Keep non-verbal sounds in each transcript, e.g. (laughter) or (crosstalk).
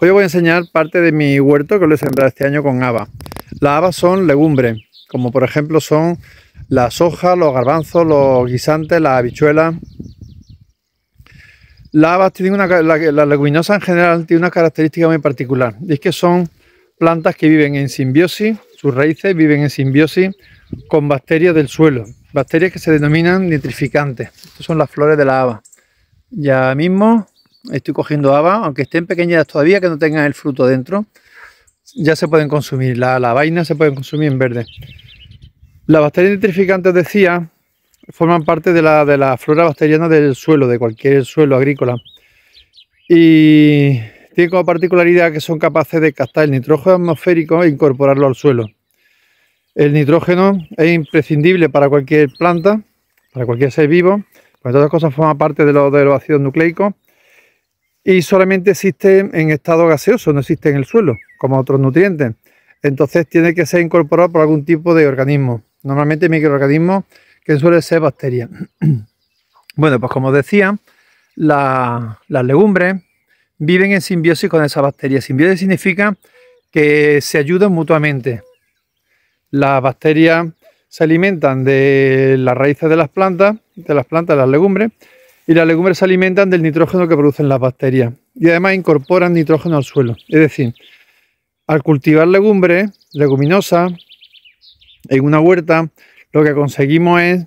Hoy os voy a enseñar parte de mi huerto que lo he sembrado este año con habas. Las habas son legumbres, como por ejemplo son la soja, los garbanzos, los guisantes, las habichuelas. Las habas tienen una, la leguminosas en general tiene una característica muy particular, es que son plantas que viven en simbiosis, sus raíces viven en simbiosis con bacterias del suelo, bacterias que se denominan nitrificantes. Estas son las flores de la haba. Ya mismo Estoy cogiendo habas, aunque estén pequeñas todavía, que no tengan el fruto dentro. Ya se pueden consumir, la, la vaina se pueden consumir en verde. Las bacterias nitrificantes, decía, forman parte de la, flora bacteriana del suelo, de cualquier suelo agrícola. Y tienen como particularidad que son capaces de captar el nitrógeno atmosférico e incorporarlo al suelo. El nitrógeno es imprescindible para cualquier planta, para cualquier ser vivo, pues todas las cosas forman parte de, de los ácidos nucleicos y solamente existe en estado gaseoso, no existe en el suelo, como otros nutrientes. Entonces tiene que ser incorporado por algún tipo de organismo, normalmente microorganismos que suele ser bacterias. (clears throat) bueno, pues como decía, las legumbres viven en simbiosis con esas bacterias. Simbiosis significa que se ayudan mutuamente. Las bacterias se alimentan de las raíces de las plantas, de las plantas, de las legumbres, y las legumbres se alimentan del nitrógeno que producen las bacterias y además incorporan nitrógeno al suelo. Es decir, al cultivar legumbres, leguminosas, en una huerta, lo que conseguimos es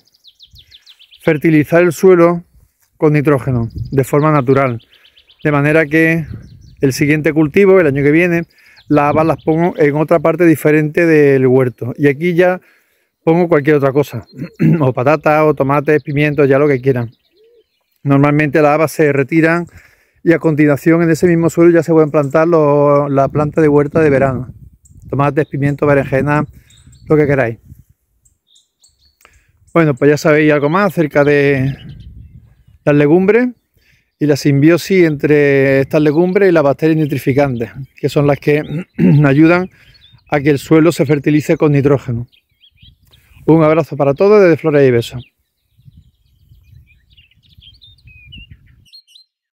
fertilizar el suelo con nitrógeno de forma natural. De manera que el siguiente cultivo, el año que viene, las habas las pongo en otra parte diferente del huerto. Y aquí ya pongo cualquier otra cosa, (clears throat) o patatas, o tomates, pimientos, ya lo que quieran. Normalmente las habas se retiran y a continuación en ese mismo suelo ya se pueden plantar la planta de huerta de verano. Tomates, pimiento, berenjena, lo que queráis. Bueno, pues ya sabéis algo más acerca de las legumbres y la simbiosis entre estas legumbres y las bacterias nitrificantes, que son las que (clears throat) ayudan a que el suelo se fertilice con nitrógeno. Un abrazo para todos desde Flores y Besos.